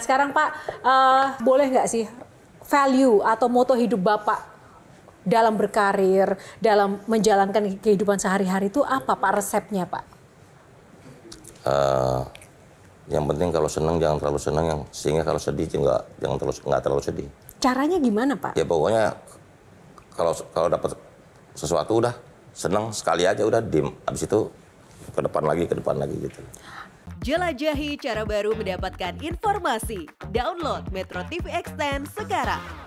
Sekarang Pak, uh, boleh nggak sih value atau moto hidup Bapak dalam berkarir, dalam menjalankan kehidupan sehari-hari itu apa Pak resepnya Pak? Uh, yang penting kalau senang jangan terlalu senang, yang sehingga kalau sedih juga jangan terlalu nggak terlalu sedih. Caranya gimana Pak? Ya pokoknya kalau kalau dapat sesuatu udah senang sekali aja udah dim Abis itu ke depan lagi, ke depan lagi gitu. Jelajahi cara baru mendapatkan informasi. Download Metro TV Extend sekarang.